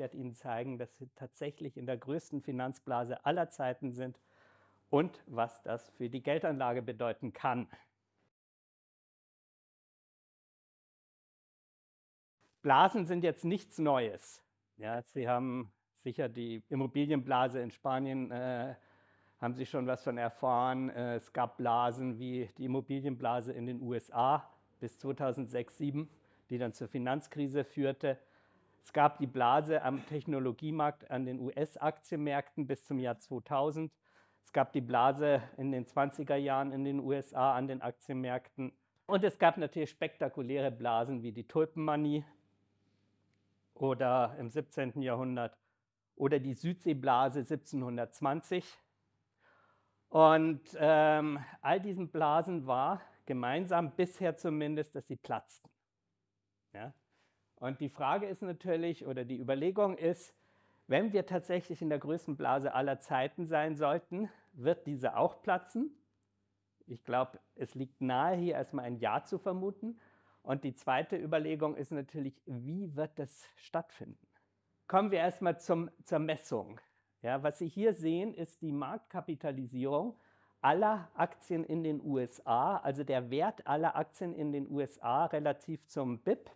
werde Ihnen zeigen, dass Sie tatsächlich in der größten Finanzblase aller Zeiten sind und was das für die Geldanlage bedeuten kann. Blasen sind jetzt nichts Neues. Ja, Sie haben sicher die Immobilienblase in Spanien, äh, haben Sie schon was von erfahren. Äh, es gab Blasen wie die Immobilienblase in den USA bis 2006, 2007, die dann zur Finanzkrise führte. Es gab die Blase am Technologiemarkt an den US-Aktienmärkten bis zum Jahr 2000. Es gab die Blase in den 20er Jahren in den USA an den Aktienmärkten. Und es gab natürlich spektakuläre Blasen wie die Tulpenmanie oder im 17. Jahrhundert oder die Südseeblase 1720. Und ähm, all diesen Blasen war gemeinsam bisher zumindest, dass sie platzten. Ja? Und die Frage ist natürlich, oder die Überlegung ist, wenn wir tatsächlich in der größten Blase aller Zeiten sein sollten, wird diese auch platzen? Ich glaube, es liegt nahe, hier erstmal ein Ja zu vermuten. Und die zweite Überlegung ist natürlich, wie wird das stattfinden? Kommen wir erstmal zum, zur Messung. Ja, was Sie hier sehen, ist die Marktkapitalisierung aller Aktien in den USA, also der Wert aller Aktien in den USA relativ zum BIP,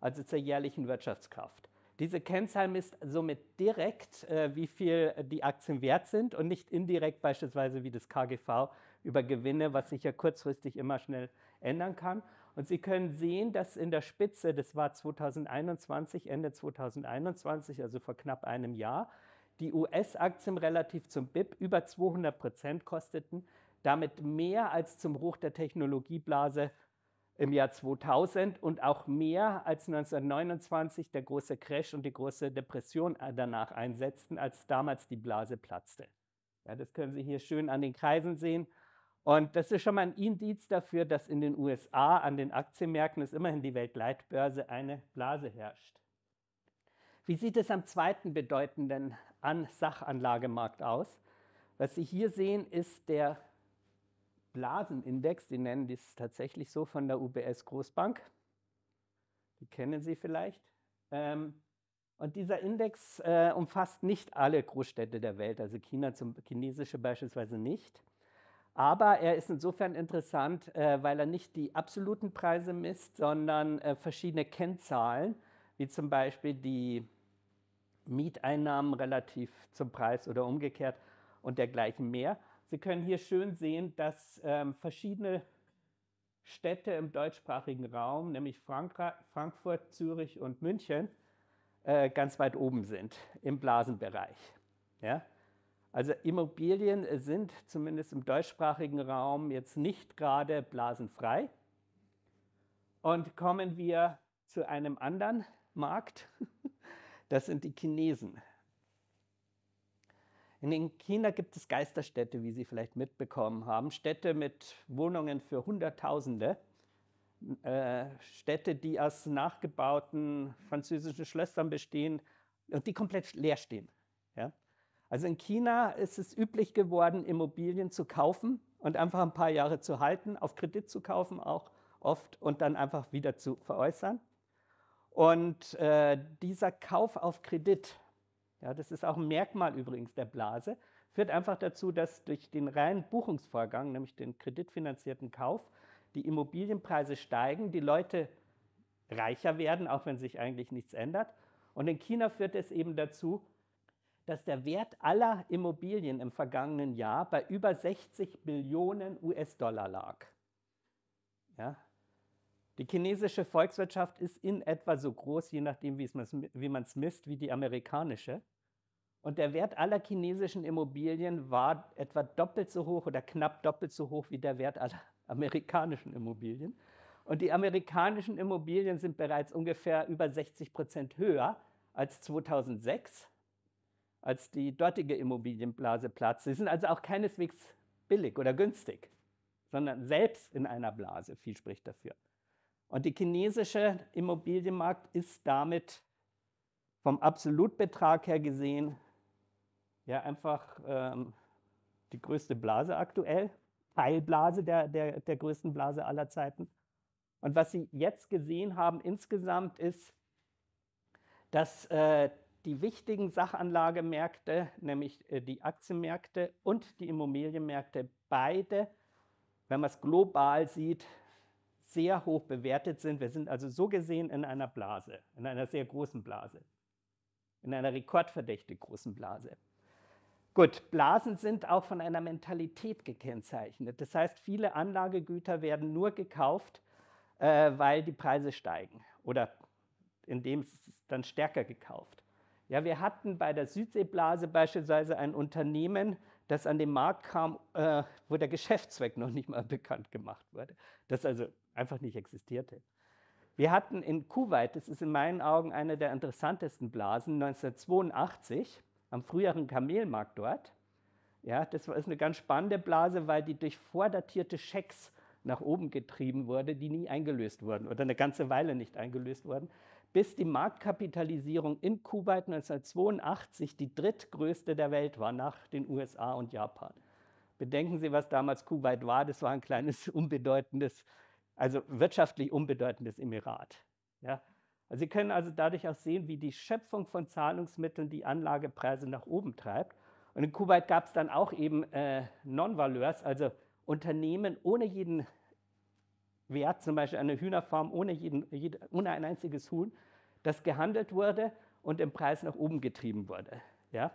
also zur jährlichen Wirtschaftskraft. Diese Kennzahl misst somit direkt, äh, wie viel die Aktien wert sind und nicht indirekt beispielsweise wie das KGV über Gewinne, was sich ja kurzfristig immer schnell ändern kann. Und Sie können sehen, dass in der Spitze, das war 2021, Ende 2021, also vor knapp einem Jahr, die US-Aktien relativ zum BIP über 200 Prozent kosteten, damit mehr als zum Hoch der Technologieblase im Jahr 2000 und auch mehr als 1929 der große Crash und die große Depression äh, danach einsetzten, als damals die Blase platzte. Ja, das können Sie hier schön an den Kreisen sehen. Und das ist schon mal ein Indiz dafür, dass in den USA an den Aktienmärkten ist immerhin die Weltleitbörse eine Blase herrscht. Wie sieht es am zweiten bedeutenden an Sachanlagemarkt aus? Was Sie hier sehen, ist der Blasenindex, die nennen dies tatsächlich so von der UBS Großbank. Die kennen Sie vielleicht. Ähm, und dieser Index äh, umfasst nicht alle Großstädte der Welt, also China zum chinesische beispielsweise nicht. Aber er ist insofern interessant, äh, weil er nicht die absoluten Preise misst, sondern äh, verschiedene Kennzahlen, wie zum Beispiel die Mieteinnahmen relativ zum Preis oder umgekehrt und dergleichen mehr. Sie können hier schön sehen, dass ähm, verschiedene Städte im deutschsprachigen Raum, nämlich Frankra Frankfurt, Zürich und München, äh, ganz weit oben sind im Blasenbereich. Ja? Also Immobilien sind zumindest im deutschsprachigen Raum jetzt nicht gerade blasenfrei. Und kommen wir zu einem anderen Markt, das sind die Chinesen. In China gibt es Geisterstädte, wie Sie vielleicht mitbekommen haben. Städte mit Wohnungen für Hunderttausende. Äh, Städte, die aus nachgebauten französischen Schlössern bestehen und die komplett leer stehen. Ja? Also in China ist es üblich geworden, Immobilien zu kaufen und einfach ein paar Jahre zu halten, auf Kredit zu kaufen auch oft und dann einfach wieder zu veräußern. Und äh, dieser Kauf auf Kredit ja, das ist auch ein Merkmal übrigens der Blase, führt einfach dazu, dass durch den reinen Buchungsvorgang, nämlich den kreditfinanzierten Kauf, die Immobilienpreise steigen, die Leute reicher werden, auch wenn sich eigentlich nichts ändert. Und in China führt es eben dazu, dass der Wert aller Immobilien im vergangenen Jahr bei über 60 Billionen US-Dollar lag. Ja, die chinesische Volkswirtschaft ist in etwa so groß, je nachdem, wie man es misst, wie die amerikanische. Und der Wert aller chinesischen Immobilien war etwa doppelt so hoch oder knapp doppelt so hoch wie der Wert aller amerikanischen Immobilien. Und die amerikanischen Immobilien sind bereits ungefähr über 60 Prozent höher als 2006, als die dortige Immobilienblase platzte. Sie sind also auch keineswegs billig oder günstig, sondern selbst in einer Blase. Viel spricht dafür. Und der chinesische Immobilienmarkt ist damit vom Absolutbetrag her gesehen ja einfach ähm, die größte Blase aktuell, Teilblase der, der, der größten Blase aller Zeiten. Und was Sie jetzt gesehen haben insgesamt ist, dass äh, die wichtigen Sachanlagemärkte, nämlich äh, die Aktienmärkte und die Immobilienmärkte, beide, wenn man es global sieht, sehr hoch bewertet sind. Wir sind also so gesehen in einer Blase, in einer sehr großen Blase, in einer rekordverdächtig großen Blase. Gut, Blasen sind auch von einer Mentalität gekennzeichnet. Das heißt, viele Anlagegüter werden nur gekauft, äh, weil die Preise steigen oder indem es dann stärker gekauft. Ja, wir hatten bei der Südseeblase beispielsweise ein Unternehmen, das an den Markt kam, äh, wo der Geschäftszweck noch nicht mal bekannt gemacht wurde. Das also einfach nicht existierte. Wir hatten in Kuwait, das ist in meinen Augen eine der interessantesten Blasen, 1982 am früheren Kamelmarkt dort. Ja, das ist eine ganz spannende Blase, weil die durch vordatierte Schecks nach oben getrieben wurde, die nie eingelöst wurden oder eine ganze Weile nicht eingelöst wurden, bis die Marktkapitalisierung in Kuwait 1982 die drittgrößte der Welt war nach den USA und Japan. Bedenken Sie, was damals Kuwait war. Das war ein kleines, unbedeutendes also wirtschaftlich unbedeutendes Emirat. Ja. Also Sie können also dadurch auch sehen, wie die Schöpfung von Zahlungsmitteln die Anlagepreise nach oben treibt. Und in Kuwait gab es dann auch eben äh, Non-Valeurs, also Unternehmen ohne jeden Wert, zum Beispiel eine Hühnerfarm ohne, jeden, jede, ohne ein einziges Huhn, das gehandelt wurde und im Preis nach oben getrieben wurde. Ja?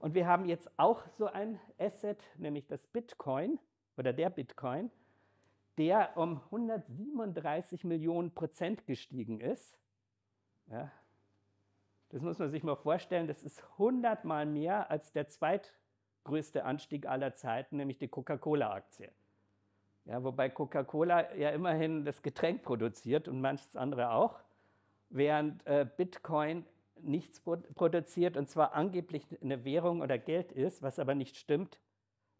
Und wir haben jetzt auch so ein Asset, nämlich das Bitcoin oder der Bitcoin, der um 137 Millionen Prozent gestiegen ist. Ja, das muss man sich mal vorstellen, das ist 100 mal mehr als der zweitgrößte Anstieg aller Zeiten, nämlich die Coca-Cola-Aktie. Ja, wobei Coca-Cola ja immerhin das Getränk produziert und manches andere auch, während äh, Bitcoin nichts produziert und zwar angeblich eine Währung oder Geld ist, was aber nicht stimmt.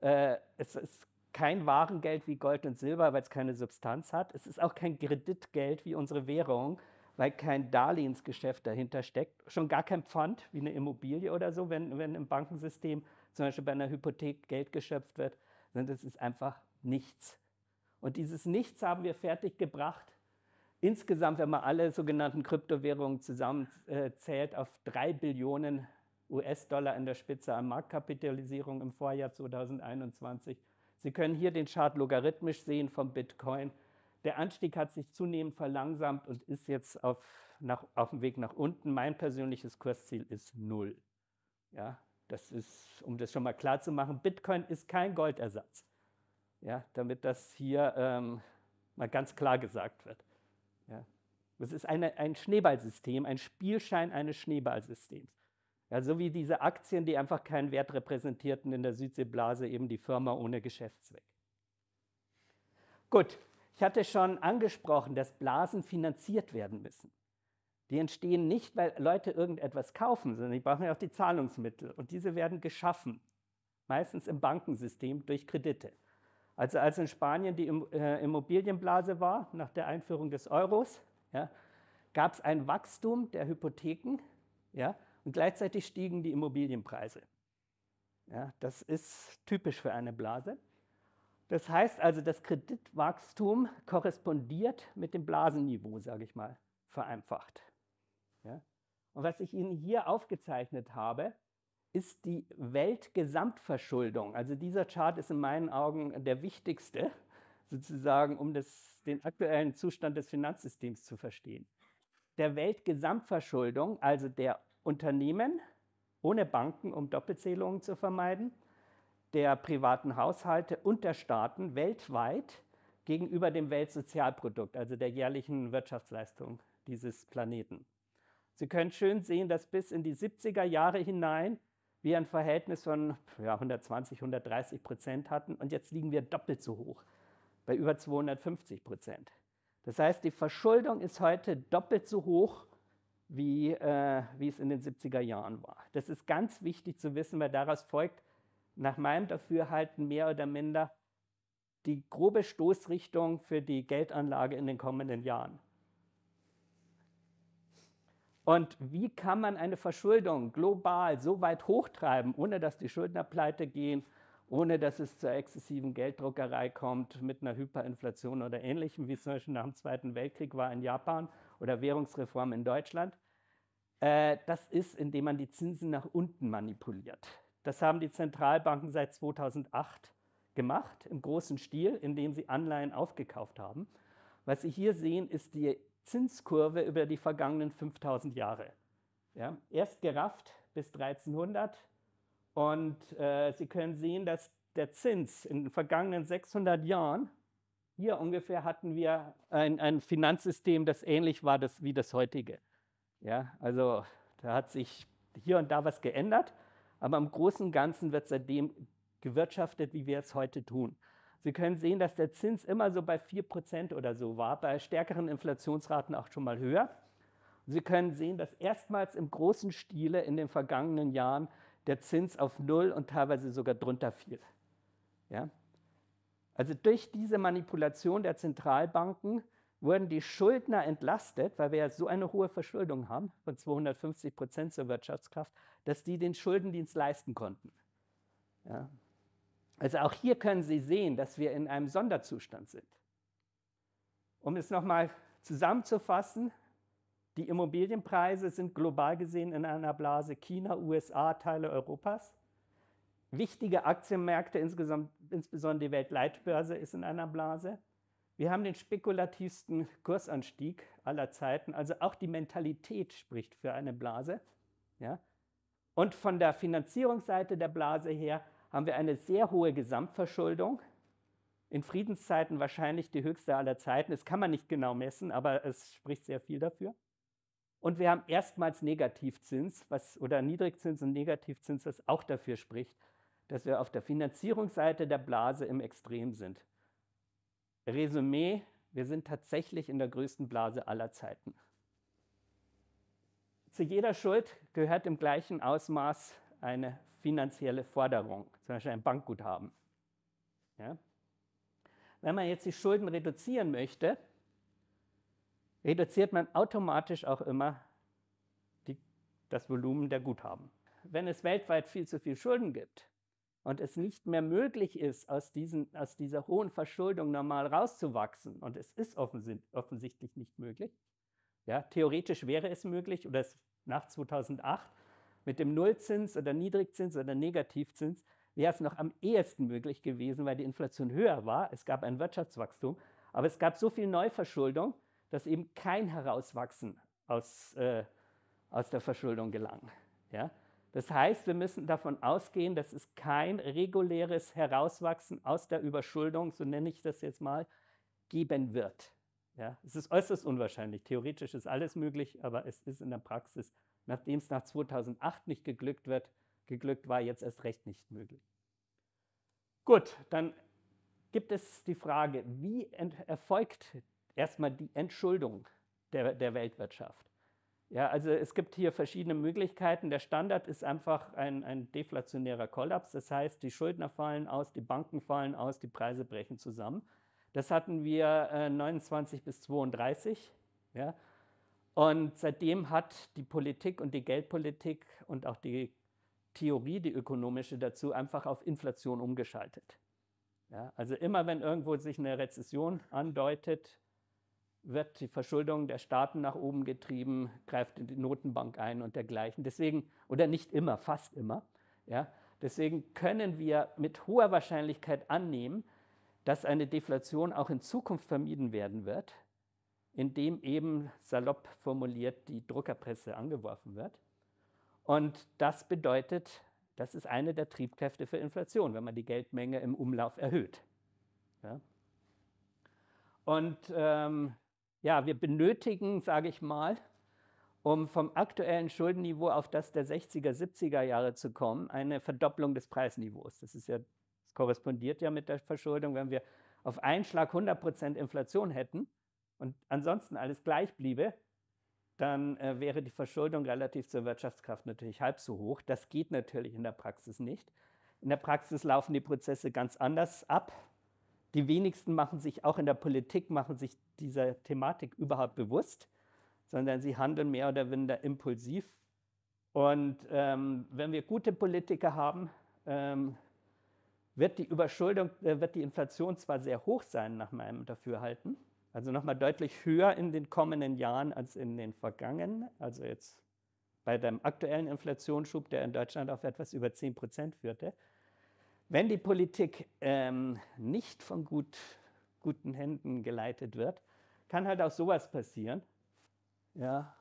Äh, es ist kein Warengeld wie Gold und Silber, weil es keine Substanz hat. Es ist auch kein Kreditgeld wie unsere Währung, weil kein Darlehensgeschäft dahinter steckt. Schon gar kein Pfand wie eine Immobilie oder so, wenn, wenn im Bankensystem zum Beispiel bei einer Hypothek Geld geschöpft wird, sondern es ist einfach nichts. Und dieses Nichts haben wir fertiggebracht. Insgesamt, wenn man alle sogenannten Kryptowährungen zusammenzählt, auf drei Billionen US-Dollar in der Spitze an Marktkapitalisierung im Vorjahr 2021 Sie können hier den Chart logarithmisch sehen vom Bitcoin. Der Anstieg hat sich zunehmend verlangsamt und ist jetzt auf, nach, auf dem Weg nach unten. Mein persönliches Kursziel ist null. Ja, das ist, um das schon mal klar zu machen, Bitcoin ist kein Goldersatz. Ja, damit das hier ähm, mal ganz klar gesagt wird. Ja. Es ist eine, ein Schneeballsystem, ein Spielschein eines Schneeballsystems. Ja, so wie diese Aktien, die einfach keinen Wert repräsentierten in der Südseeblase, eben die Firma ohne Geschäftszweck. Gut, ich hatte schon angesprochen, dass Blasen finanziert werden müssen. Die entstehen nicht, weil Leute irgendetwas kaufen, sondern die brauchen ja auch die Zahlungsmittel. Und diese werden geschaffen, meistens im Bankensystem durch Kredite. Also als in Spanien die äh, Immobilienblase war, nach der Einführung des Euros, ja, gab es ein Wachstum der Hypotheken, ja, und gleichzeitig stiegen die Immobilienpreise. Ja, das ist typisch für eine Blase. Das heißt also, das Kreditwachstum korrespondiert mit dem Blasenniveau, sage ich mal, vereinfacht. Ja? Und was ich Ihnen hier aufgezeichnet habe, ist die Weltgesamtverschuldung. Also dieser Chart ist in meinen Augen der wichtigste, sozusagen, um das, den aktuellen Zustand des Finanzsystems zu verstehen. Der Weltgesamtverschuldung, also der Unternehmen ohne Banken, um Doppelzählungen zu vermeiden, der privaten Haushalte und der Staaten weltweit gegenüber dem Weltsozialprodukt, also der jährlichen Wirtschaftsleistung dieses Planeten. Sie können schön sehen, dass bis in die 70er Jahre hinein wir ein Verhältnis von ja, 120, 130 Prozent hatten und jetzt liegen wir doppelt so hoch, bei über 250 Prozent. Das heißt, die Verschuldung ist heute doppelt so hoch wie, äh, wie es in den 70er Jahren war. Das ist ganz wichtig zu wissen, weil daraus folgt nach meinem Dafürhalten mehr oder minder die grobe Stoßrichtung für die Geldanlage in den kommenden Jahren. Und wie kann man eine Verschuldung global so weit hochtreiben, ohne dass die Schuldner pleite gehen, ohne dass es zur exzessiven Gelddruckerei kommt mit einer Hyperinflation oder ähnlichem, wie es zum Beispiel nach dem Zweiten Weltkrieg war in Japan oder Währungsreform in Deutschland? Äh, das ist, indem man die Zinsen nach unten manipuliert. Das haben die Zentralbanken seit 2008 gemacht, im großen Stil, indem sie Anleihen aufgekauft haben. Was Sie hier sehen, ist die Zinskurve über die vergangenen 5000 Jahre. Ja, erst gerafft bis 1300 und äh, Sie können sehen, dass der Zins in den vergangenen 600 Jahren, hier ungefähr hatten wir ein, ein Finanzsystem, das ähnlich war das, wie das heutige. Ja, also da hat sich hier und da was geändert, aber im Großen und Ganzen wird seitdem gewirtschaftet, wie wir es heute tun. Sie können sehen, dass der Zins immer so bei 4% oder so war, bei stärkeren Inflationsraten auch schon mal höher. Sie können sehen, dass erstmals im großen Stile in den vergangenen Jahren der Zins auf Null und teilweise sogar drunter fiel. Ja? Also durch diese Manipulation der Zentralbanken wurden die Schuldner entlastet, weil wir ja so eine hohe Verschuldung haben von 250 Prozent zur Wirtschaftskraft, dass die den Schuldendienst leisten konnten. Ja. Also auch hier können Sie sehen, dass wir in einem Sonderzustand sind. Um es nochmal zusammenzufassen, die Immobilienpreise sind global gesehen in einer Blase China, USA, Teile Europas. Wichtige Aktienmärkte, insgesamt, insbesondere die Weltleitbörse, ist in einer Blase. Wir haben den spekulativsten Kursanstieg aller Zeiten. Also auch die Mentalität spricht für eine Blase. Ja? Und von der Finanzierungsseite der Blase her haben wir eine sehr hohe Gesamtverschuldung. In Friedenszeiten wahrscheinlich die höchste aller Zeiten. Das kann man nicht genau messen, aber es spricht sehr viel dafür. Und wir haben erstmals Negativzins was, oder Niedrigzins und Negativzins, was auch dafür spricht, dass wir auf der Finanzierungsseite der Blase im Extrem sind. Resümee, wir sind tatsächlich in der größten Blase aller Zeiten. Zu jeder Schuld gehört im gleichen Ausmaß eine finanzielle Forderung, zum Beispiel ein Bankguthaben. Ja? Wenn man jetzt die Schulden reduzieren möchte, reduziert man automatisch auch immer die, das Volumen der Guthaben. Wenn es weltweit viel zu viel Schulden gibt, und es nicht mehr möglich ist, aus, diesen, aus dieser hohen Verschuldung normal rauszuwachsen, und es ist offensichtlich nicht möglich, ja, theoretisch wäre es möglich, oder es nach 2008 mit dem Nullzins oder Niedrigzins oder Negativzins wäre es noch am ehesten möglich gewesen, weil die Inflation höher war. Es gab ein Wirtschaftswachstum, aber es gab so viel Neuverschuldung, dass eben kein Herauswachsen aus, äh, aus der Verschuldung gelang. Ja? Das heißt, wir müssen davon ausgehen, dass es kein reguläres Herauswachsen aus der Überschuldung, so nenne ich das jetzt mal, geben wird. Ja, es ist äußerst unwahrscheinlich. Theoretisch ist alles möglich, aber es ist in der Praxis, nachdem es nach 2008 nicht geglückt wird, geglückt war, jetzt erst recht nicht möglich. Gut, dann gibt es die Frage, wie erfolgt erstmal die Entschuldung der, der Weltwirtschaft? Ja, also es gibt hier verschiedene Möglichkeiten. Der Standard ist einfach ein, ein deflationärer Kollaps. Das heißt, die Schuldner fallen aus, die Banken fallen aus, die Preise brechen zusammen. Das hatten wir äh, 29 bis 32. Ja? Und seitdem hat die Politik und die Geldpolitik und auch die Theorie, die ökonomische dazu, einfach auf Inflation umgeschaltet. Ja? Also immer wenn irgendwo sich eine Rezession andeutet, wird die Verschuldung der Staaten nach oben getrieben, greift in die Notenbank ein und dergleichen. Deswegen, oder nicht immer, fast immer. Ja, deswegen können wir mit hoher Wahrscheinlichkeit annehmen, dass eine Deflation auch in Zukunft vermieden werden wird, indem eben salopp formuliert die Druckerpresse angeworfen wird. Und das bedeutet, das ist eine der Triebkräfte für Inflation, wenn man die Geldmenge im Umlauf erhöht. Ja. Und ähm, ja, wir benötigen, sage ich mal, um vom aktuellen Schuldenniveau auf das der 60er, 70er Jahre zu kommen, eine Verdopplung des Preisniveaus. Das ist ja, das korrespondiert ja mit der Verschuldung. Wenn wir auf einen Schlag 100% Inflation hätten und ansonsten alles gleich bliebe, dann äh, wäre die Verschuldung relativ zur Wirtschaftskraft natürlich halb so hoch. Das geht natürlich in der Praxis nicht. In der Praxis laufen die Prozesse ganz anders ab. Die wenigsten machen sich auch in der Politik machen sich dieser Thematik überhaupt bewusst, sondern sie handeln mehr oder weniger impulsiv. Und ähm, wenn wir gute Politiker haben, ähm, wird die Überschuldung, äh, wird die Inflation zwar sehr hoch sein nach meinem Dafürhalten, also nochmal deutlich höher in den kommenden Jahren als in den vergangenen, also jetzt bei dem aktuellen Inflationsschub, der in Deutschland auf etwas über 10 Prozent führte. Wenn die Politik ähm, nicht von gut, guten Händen geleitet wird, kann halt auch sowas passieren. Ja,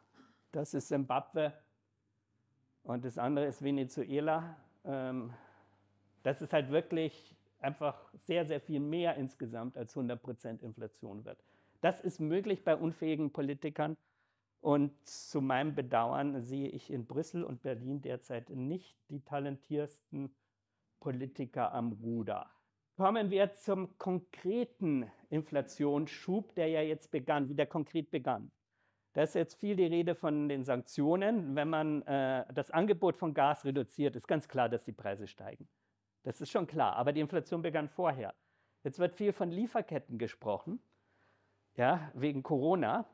das ist Simbabwe und das andere ist Venezuela. Ähm, das ist halt wirklich einfach sehr, sehr viel mehr insgesamt als 100% Inflation wird. Das ist möglich bei unfähigen Politikern. Und zu meinem Bedauern sehe ich in Brüssel und Berlin derzeit nicht die talentiersten Politiker am Ruder. Kommen wir zum konkreten Inflationsschub, der ja jetzt begann, wie der konkret begann. Da ist jetzt viel die Rede von den Sanktionen. Wenn man äh, das Angebot von Gas reduziert, ist ganz klar, dass die Preise steigen. Das ist schon klar. Aber die Inflation begann vorher. Jetzt wird viel von Lieferketten gesprochen, ja, wegen Corona.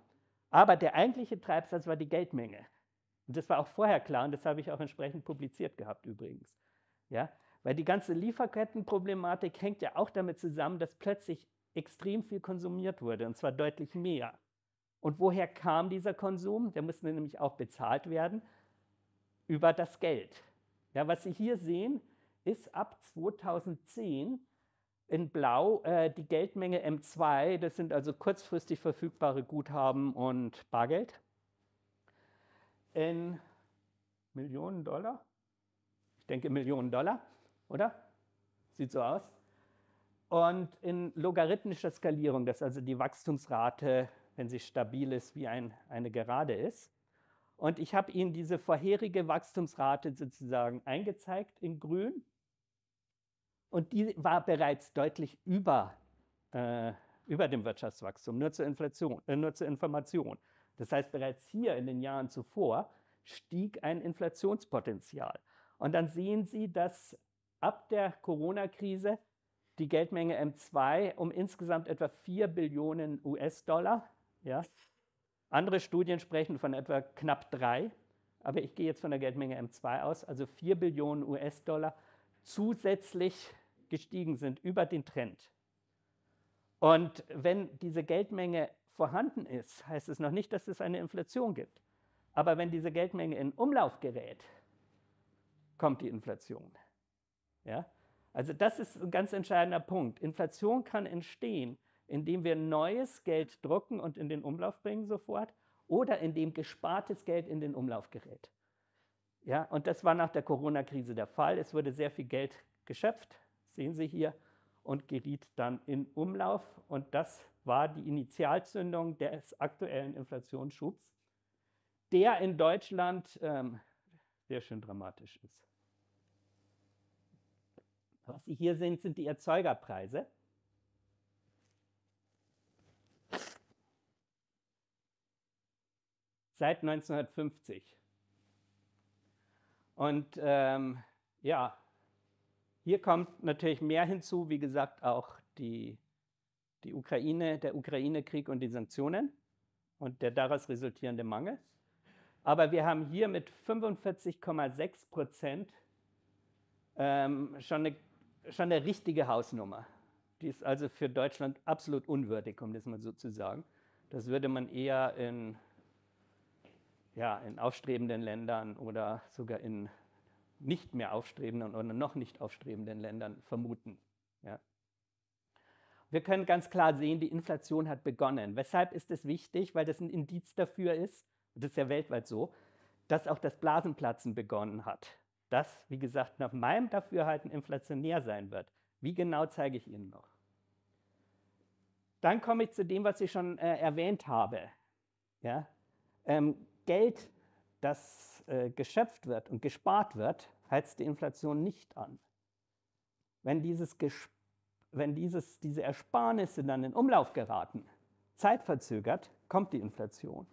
Aber der eigentliche Treibsatz war die Geldmenge. Und das war auch vorher klar und das habe ich auch entsprechend publiziert gehabt übrigens. Ja, weil die ganze Lieferkettenproblematik hängt ja auch damit zusammen, dass plötzlich extrem viel konsumiert wurde, und zwar deutlich mehr. Und woher kam dieser Konsum? Der musste nämlich auch bezahlt werden über das Geld. Ja, was Sie hier sehen, ist ab 2010 in Blau äh, die Geldmenge M2, das sind also kurzfristig verfügbare Guthaben und Bargeld, in Millionen Dollar. Ich denke Millionen Dollar oder? Sieht so aus. Und in logarithmischer Skalierung, dass also die Wachstumsrate, wenn sie stabil ist, wie ein, eine Gerade ist. Und ich habe Ihnen diese vorherige Wachstumsrate sozusagen eingezeigt in grün. Und die war bereits deutlich über, äh, über dem Wirtschaftswachstum, nur zur, Inflation, äh, nur zur Information. Das heißt, bereits hier in den Jahren zuvor stieg ein Inflationspotenzial. Und dann sehen Sie, dass ab der Corona-Krise die Geldmenge M2 um insgesamt etwa 4 Billionen US-Dollar. Ja. Andere Studien sprechen von etwa knapp 3, aber ich gehe jetzt von der Geldmenge M2 aus, also 4 Billionen US-Dollar zusätzlich gestiegen sind über den Trend. Und wenn diese Geldmenge vorhanden ist, heißt es noch nicht, dass es eine Inflation gibt. Aber wenn diese Geldmenge in Umlauf gerät, kommt die Inflation. Ja? Also das ist ein ganz entscheidender Punkt. Inflation kann entstehen, indem wir neues Geld drucken und in den Umlauf bringen sofort oder indem gespartes Geld in den Umlauf gerät. Ja, und das war nach der Corona-Krise der Fall. Es wurde sehr viel Geld geschöpft, sehen Sie hier, und geriet dann in Umlauf. Und das war die Initialzündung des aktuellen Inflationsschubs, der in Deutschland ähm, sehr schön dramatisch ist. Was Sie hier sehen, sind die Erzeugerpreise. Seit 1950. Und ähm, ja, hier kommt natürlich mehr hinzu, wie gesagt, auch die, die Ukraine, der Ukraine-Krieg und die Sanktionen und der daraus resultierende Mangel. Aber wir haben hier mit 45,6 Prozent ähm, schon eine schon eine richtige Hausnummer. Die ist also für Deutschland absolut unwürdig, um das mal so zu sagen. Das würde man eher in, ja, in aufstrebenden Ländern oder sogar in nicht mehr aufstrebenden oder noch nicht aufstrebenden Ländern vermuten. Ja. Wir können ganz klar sehen, die Inflation hat begonnen. Weshalb ist es wichtig? Weil das ein Indiz dafür ist, und das ist ja weltweit so, dass auch das Blasenplatzen begonnen hat das, wie gesagt, nach meinem Dafürhalten inflationär sein wird. Wie genau zeige ich Ihnen noch? Dann komme ich zu dem, was ich schon äh, erwähnt habe. Ja? Ähm, Geld, das äh, geschöpft wird und gespart wird, heizt die Inflation nicht an. Wenn, dieses, wenn dieses, diese Ersparnisse dann in Umlauf geraten, zeitverzögert, kommt die Inflation.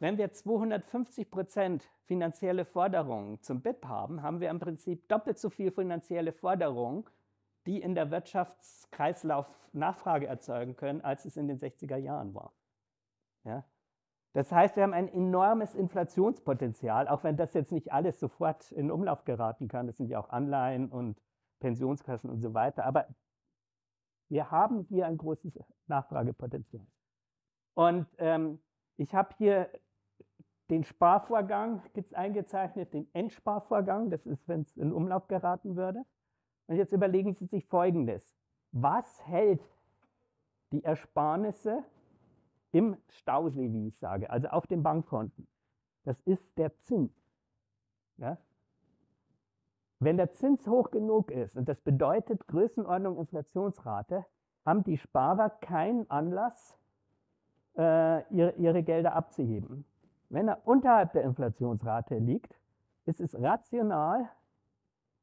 Wenn wir 250 Prozent finanzielle Forderungen zum BIP haben, haben wir im Prinzip doppelt so viel finanzielle Forderungen, die in der Wirtschaftskreislauf Nachfrage erzeugen können, als es in den 60er Jahren war. Ja? Das heißt, wir haben ein enormes Inflationspotenzial, auch wenn das jetzt nicht alles sofort in Umlauf geraten kann. Das sind ja auch Anleihen und Pensionskassen und so weiter. Aber wir haben hier ein großes Nachfragepotenzial. Und ähm, ich habe hier den Sparvorgang gibt's eingezeichnet, den Endsparvorgang, das ist, wenn es in Umlauf geraten würde. Und jetzt überlegen Sie sich Folgendes. Was hält die Ersparnisse im Stausee, wie ich sage, also auf den Bankkonten? Das ist der Zins. Ja? Wenn der Zins hoch genug ist, und das bedeutet Größenordnung Inflationsrate, haben die Sparer keinen Anlass, äh, ihre, ihre Gelder abzuheben. Wenn er unterhalb der Inflationsrate liegt, ist es rational,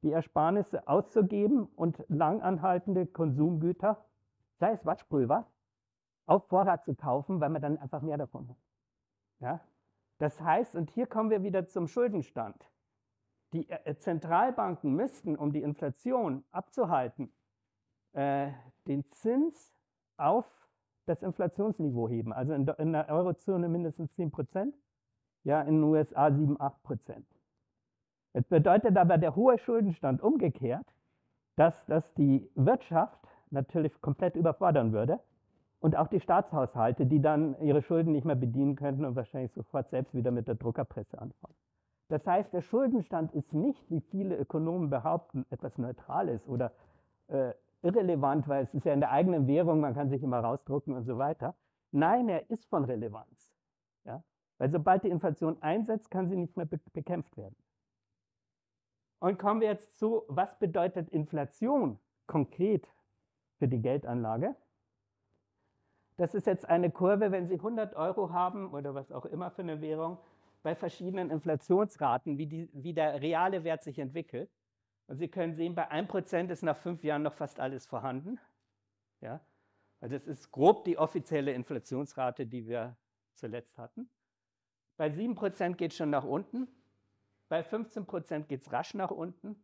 die Ersparnisse auszugeben und langanhaltende Konsumgüter, sei es Watschpulver, auf Vorrat zu kaufen, weil man dann einfach mehr davon hat. Ja? Das heißt, und hier kommen wir wieder zum Schuldenstand. Die äh, äh, Zentralbanken müssten, um die Inflation abzuhalten, äh, den Zins auf das Inflationsniveau heben, also in, in der Eurozone mindestens 10 Prozent ja, in den USA 7, 8 Prozent. Das bedeutet aber der hohe Schuldenstand umgekehrt, dass das die Wirtschaft natürlich komplett überfordern würde und auch die Staatshaushalte, die dann ihre Schulden nicht mehr bedienen könnten und wahrscheinlich sofort selbst wieder mit der Druckerpresse anfangen. Das heißt, der Schuldenstand ist nicht, wie viele Ökonomen behaupten, etwas Neutrales oder äh, irrelevant, weil es ist ja in der eigenen Währung, man kann sich immer rausdrucken und so weiter. Nein, er ist von Relevanz. Ja? Weil sobald die Inflation einsetzt, kann sie nicht mehr be bekämpft werden. Und kommen wir jetzt zu, was bedeutet Inflation konkret für die Geldanlage? Das ist jetzt eine Kurve, wenn Sie 100 Euro haben oder was auch immer für eine Währung, bei verschiedenen Inflationsraten, wie, die, wie der reale Wert sich entwickelt. Und Sie können sehen, bei 1% ist nach fünf Jahren noch fast alles vorhanden. Ja? Also das ist grob die offizielle Inflationsrate, die wir zuletzt hatten. Bei 7% geht es schon nach unten, bei 15% geht es rasch nach unten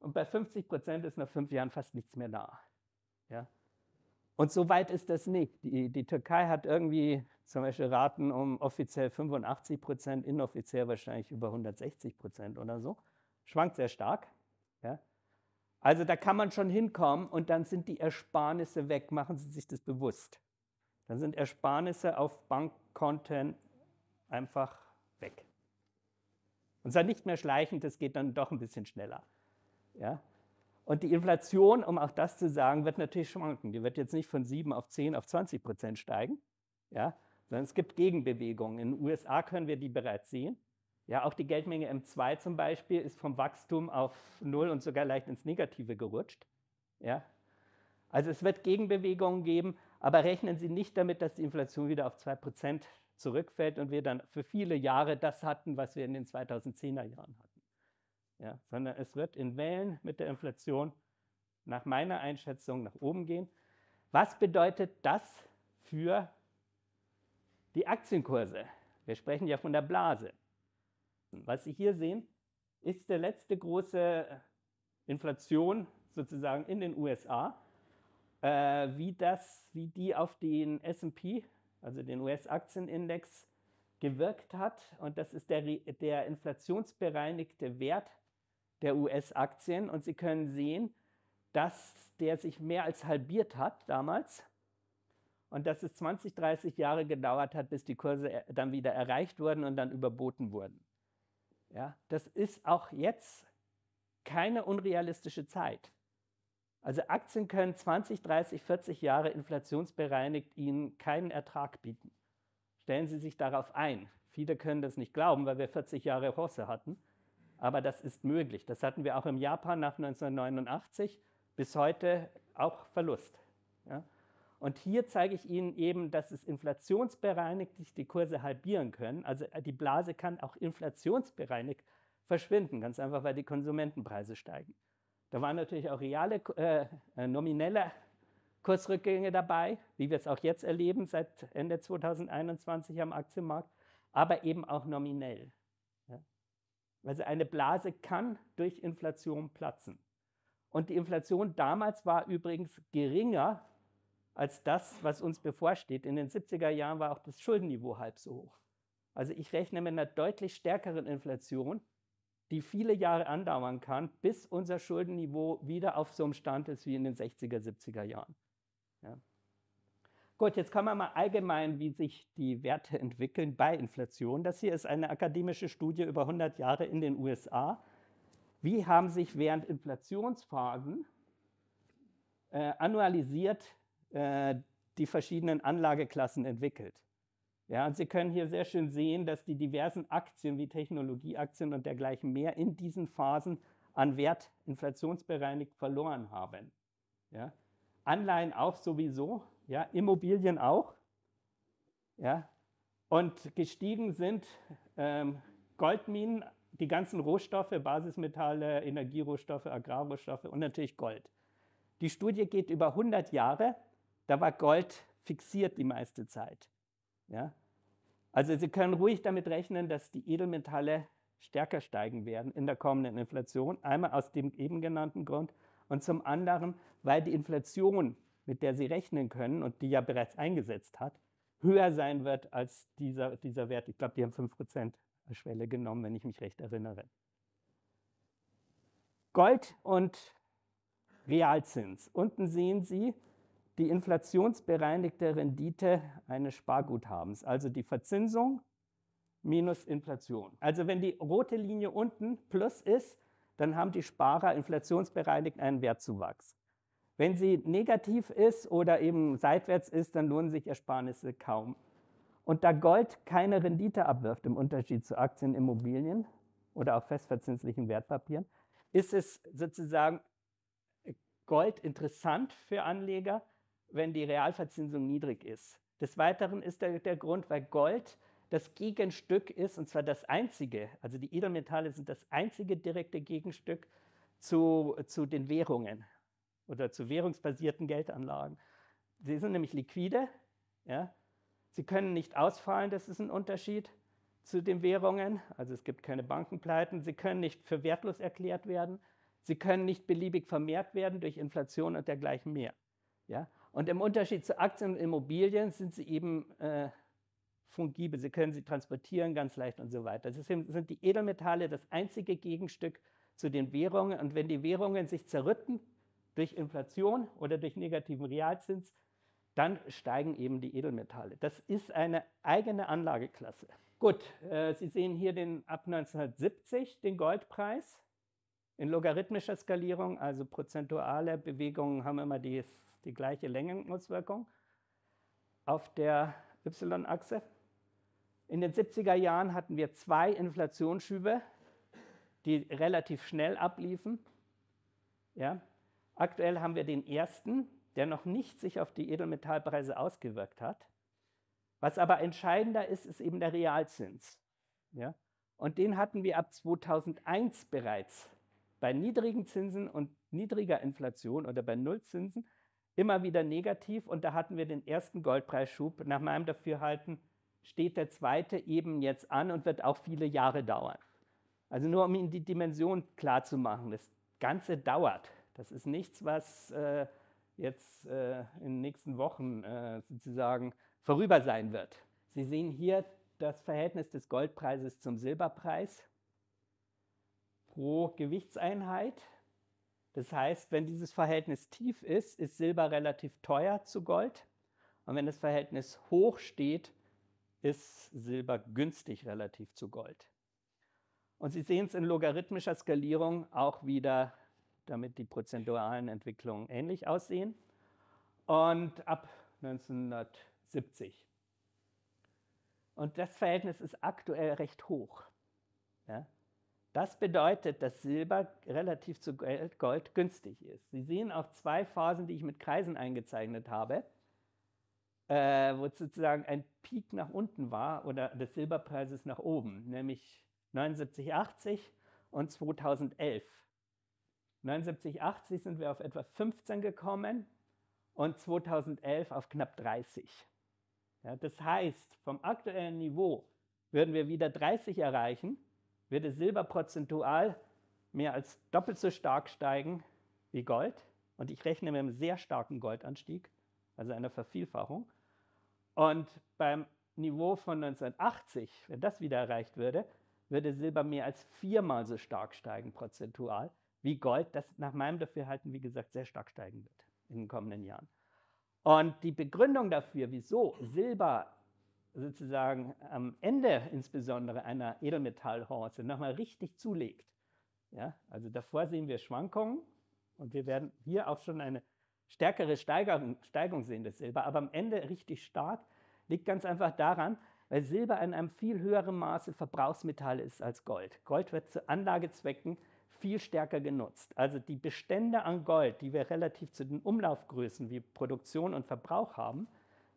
und bei 50% ist nach fünf Jahren fast nichts mehr da. Ja? Und so weit ist das nicht. Die, die Türkei hat irgendwie zum Beispiel Raten um offiziell 85 inoffiziell wahrscheinlich über 160 oder so. Schwankt sehr stark. Ja. Also da kann man schon hinkommen und dann sind die Ersparnisse weg, machen Sie sich das bewusst. Dann sind Ersparnisse auf Bankkonten einfach weg. Und zwar nicht mehr schleichend, das geht dann doch ein bisschen schneller. Ja? Und die Inflation, um auch das zu sagen, wird natürlich schwanken. Die wird jetzt nicht von 7 auf 10 auf 20 Prozent steigen, ja? sondern es gibt Gegenbewegungen. In den USA können wir die bereits sehen. Ja, auch die Geldmenge M2 zum Beispiel ist vom Wachstum auf Null und sogar leicht ins Negative gerutscht. Ja? Also es wird Gegenbewegungen geben, aber rechnen Sie nicht damit, dass die Inflation wieder auf 2% Prozent steigt zurückfällt und wir dann für viele Jahre das hatten, was wir in den 2010er Jahren hatten. Ja, sondern es wird in Wellen mit der Inflation nach meiner Einschätzung nach oben gehen. Was bedeutet das für die Aktienkurse? Wir sprechen ja von der Blase. Was Sie hier sehen, ist der letzte große Inflation sozusagen in den USA, äh, wie, das, wie die auf den SP also den US-Aktienindex, gewirkt hat. Und das ist der, der inflationsbereinigte Wert der US-Aktien. Und Sie können sehen, dass der sich mehr als halbiert hat damals. Und dass es 20, 30 Jahre gedauert hat, bis die Kurse äh, dann wieder erreicht wurden und dann überboten wurden. Ja, das ist auch jetzt keine unrealistische Zeit. Also Aktien können 20, 30, 40 Jahre inflationsbereinigt Ihnen keinen Ertrag bieten. Stellen Sie sich darauf ein. Viele können das nicht glauben, weil wir 40 Jahre Hosse hatten. Aber das ist möglich. Das hatten wir auch im Japan nach 1989. Bis heute auch Verlust. Ja? Und hier zeige ich Ihnen eben, dass es inflationsbereinigt sich die Kurse halbieren können. Also äh, die Blase kann auch inflationsbereinigt verschwinden, ganz einfach, weil die Konsumentenpreise steigen. Da waren natürlich auch reale, äh, äh, nominelle Kursrückgänge dabei, wie wir es auch jetzt erleben seit Ende 2021 am Aktienmarkt, aber eben auch nominell. Ja? Also eine Blase kann durch Inflation platzen. Und die Inflation damals war übrigens geringer als das, was uns bevorsteht. In den 70er Jahren war auch das Schuldenniveau halb so hoch. Also ich rechne mit einer deutlich stärkeren Inflation die viele Jahre andauern kann, bis unser Schuldenniveau wieder auf so einem Stand ist wie in den 60er, 70er Jahren. Ja. Gut, jetzt kann man mal allgemein, wie sich die Werte entwickeln bei Inflation. Das hier ist eine akademische Studie über 100 Jahre in den USA. Wie haben sich während Inflationsphasen äh, annualisiert äh, die verschiedenen Anlageklassen entwickelt? Ja, und Sie können hier sehr schön sehen, dass die diversen Aktien wie Technologieaktien und dergleichen mehr in diesen Phasen an Wert inflationsbereinigt verloren haben. Ja. Anleihen auch sowieso, ja, Immobilien auch. Ja. Und gestiegen sind ähm, Goldminen, die ganzen Rohstoffe, Basismetalle, Energierohstoffe, Agrarrohstoffe und natürlich Gold. Die Studie geht über 100 Jahre, da war Gold fixiert die meiste Zeit. Ja? Also Sie können ruhig damit rechnen, dass die Edelmetalle stärker steigen werden in der kommenden Inflation. Einmal aus dem eben genannten Grund und zum anderen, weil die Inflation, mit der Sie rechnen können und die ja bereits eingesetzt hat, höher sein wird als dieser, dieser Wert. Ich glaube, die haben 5% Schwelle genommen, wenn ich mich recht erinnere. Gold und Realzins. Unten sehen Sie, die inflationsbereinigte Rendite eines Sparguthabens, also die Verzinsung minus Inflation. Also wenn die rote Linie unten plus ist, dann haben die Sparer inflationsbereinigt einen Wertzuwachs. Wenn sie negativ ist oder eben seitwärts ist, dann lohnen sich Ersparnisse kaum. Und da Gold keine Rendite abwirft im Unterschied zu Aktien, Immobilien oder auch festverzinslichen Wertpapieren, ist es sozusagen Gold interessant für Anleger, wenn die Realverzinsung niedrig ist. Des Weiteren ist der, der Grund, weil Gold das Gegenstück ist, und zwar das einzige, also die Edelmetalle sind das einzige direkte Gegenstück zu, zu den Währungen oder zu währungsbasierten Geldanlagen. Sie sind nämlich liquide, ja? sie können nicht ausfallen, das ist ein Unterschied zu den Währungen, also es gibt keine Bankenpleiten, sie können nicht für wertlos erklärt werden, sie können nicht beliebig vermehrt werden durch Inflation und dergleichen mehr. Ja? Und im Unterschied zu Aktien und Immobilien sind sie eben äh, fungibel. Sie können sie transportieren ganz leicht und so weiter. Deswegen sind die Edelmetalle das einzige Gegenstück zu den Währungen. Und wenn die Währungen sich zerrütten durch Inflation oder durch negativen Realzins, dann steigen eben die Edelmetalle. Das ist eine eigene Anlageklasse. Gut, äh, Sie sehen hier den ab 1970 den Goldpreis in logarithmischer Skalierung, also prozentuale Bewegungen haben immer die die gleiche Längennutzwirkung auf der y-Achse. In den 70er Jahren hatten wir zwei Inflationsschübe, die relativ schnell abliefen. Ja. Aktuell haben wir den ersten, der noch nicht sich auf die Edelmetallpreise ausgewirkt hat. Was aber entscheidender ist, ist eben der Realzins. Ja. Und den hatten wir ab 2001 bereits. Bei niedrigen Zinsen und niedriger Inflation oder bei Nullzinsen immer wieder negativ und da hatten wir den ersten Goldpreisschub. Nach meinem Dafürhalten steht der zweite eben jetzt an und wird auch viele Jahre dauern. Also nur um Ihnen die Dimension klar zu machen, das Ganze dauert. Das ist nichts, was äh, jetzt äh, in den nächsten Wochen äh, sozusagen vorüber sein wird. Sie sehen hier das Verhältnis des Goldpreises zum Silberpreis pro Gewichtseinheit. Das heißt, wenn dieses Verhältnis tief ist, ist Silber relativ teuer zu Gold. Und wenn das Verhältnis hoch steht, ist Silber günstig relativ zu Gold. Und Sie sehen es in logarithmischer Skalierung auch wieder, damit die prozentualen Entwicklungen ähnlich aussehen. Und ab 1970. Und das Verhältnis ist aktuell recht hoch. Das bedeutet, dass Silber relativ zu Gold günstig ist. Sie sehen auch zwei Phasen, die ich mit Kreisen eingezeichnet habe, äh, wo sozusagen ein Peak nach unten war oder des Silberpreises nach oben, nämlich 79,80 und 2011. 79,80 sind wir auf etwa 15 gekommen und 2011 auf knapp 30. Ja, das heißt, vom aktuellen Niveau würden wir wieder 30 erreichen würde Silber prozentual mehr als doppelt so stark steigen wie Gold. Und ich rechne mit einem sehr starken Goldanstieg, also einer Vervielfachung. Und beim Niveau von 1980, wenn das wieder erreicht würde, würde Silber mehr als viermal so stark steigen prozentual wie Gold, das nach meinem Dafürhalten, wie gesagt, sehr stark steigen wird in den kommenden Jahren. Und die Begründung dafür, wieso Silber sozusagen am Ende insbesondere einer Edelmetallhorse nochmal richtig zulegt. Ja, also davor sehen wir Schwankungen und wir werden hier auch schon eine stärkere Steigerung, Steigung sehen des Silber, aber am Ende richtig stark, liegt ganz einfach daran, weil Silber in einem viel höheren Maße Verbrauchsmetall ist als Gold. Gold wird zu Anlagezwecken viel stärker genutzt. Also die Bestände an Gold, die wir relativ zu den Umlaufgrößen wie Produktion und Verbrauch haben,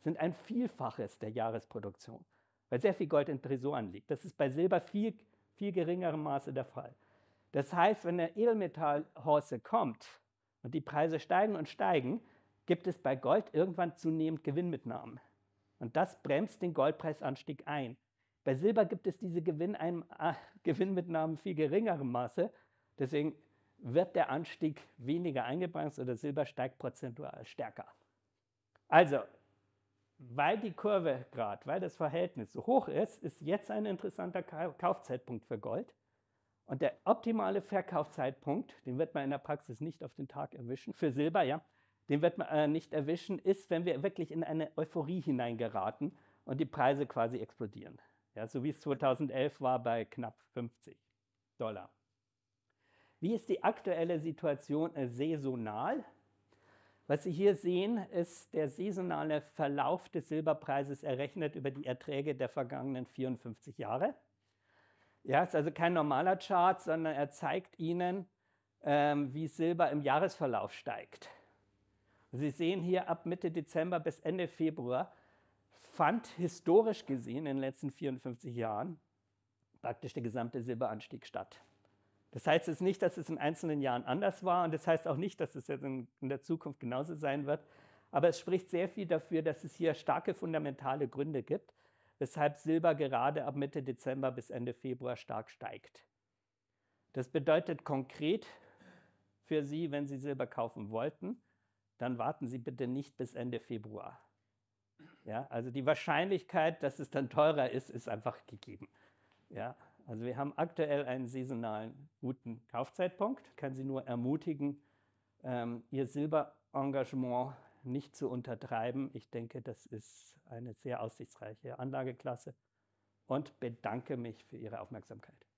sind ein Vielfaches der Jahresproduktion, weil sehr viel Gold in Tresoren liegt. Das ist bei Silber viel, viel geringerem Maße der Fall. Das heißt, wenn der Edelmetallhorse kommt und die Preise steigen und steigen, gibt es bei Gold irgendwann zunehmend Gewinnmitnahmen. Und das bremst den Goldpreisanstieg ein. Bei Silber gibt es diese ah, Gewinnmitnahmen viel geringerem Maße. Deswegen wird der Anstieg weniger eingebremst oder Silber steigt prozentual stärker. Also, weil die Kurve gerade, weil das Verhältnis so hoch ist, ist jetzt ein interessanter Kaufzeitpunkt für Gold. Und der optimale Verkaufszeitpunkt, den wird man in der Praxis nicht auf den Tag erwischen, für Silber, ja, den wird man äh, nicht erwischen, ist, wenn wir wirklich in eine Euphorie hineingeraten und die Preise quasi explodieren. Ja, so wie es 2011 war bei knapp 50 Dollar. Wie ist die aktuelle Situation äh, saisonal? Was Sie hier sehen, ist der saisonale Verlauf des Silberpreises errechnet über die Erträge der vergangenen 54 Jahre. Ja, ist also kein normaler Chart, sondern er zeigt Ihnen, ähm, wie Silber im Jahresverlauf steigt. Sie sehen hier ab Mitte Dezember bis Ende Februar fand historisch gesehen in den letzten 54 Jahren praktisch der gesamte Silberanstieg statt. Das heißt jetzt nicht, dass es in einzelnen Jahren anders war und das heißt auch nicht, dass es jetzt in, in der Zukunft genauso sein wird. Aber es spricht sehr viel dafür, dass es hier starke fundamentale Gründe gibt, weshalb Silber gerade ab Mitte Dezember bis Ende Februar stark steigt. Das bedeutet konkret für Sie, wenn Sie Silber kaufen wollten, dann warten Sie bitte nicht bis Ende Februar. Ja, also die Wahrscheinlichkeit, dass es dann teurer ist, ist einfach gegeben. Ja, also wir haben aktuell einen saisonalen guten Kaufzeitpunkt. Ich kann Sie nur ermutigen, ähm, Ihr Silberengagement nicht zu untertreiben. Ich denke, das ist eine sehr aussichtsreiche Anlageklasse und bedanke mich für Ihre Aufmerksamkeit.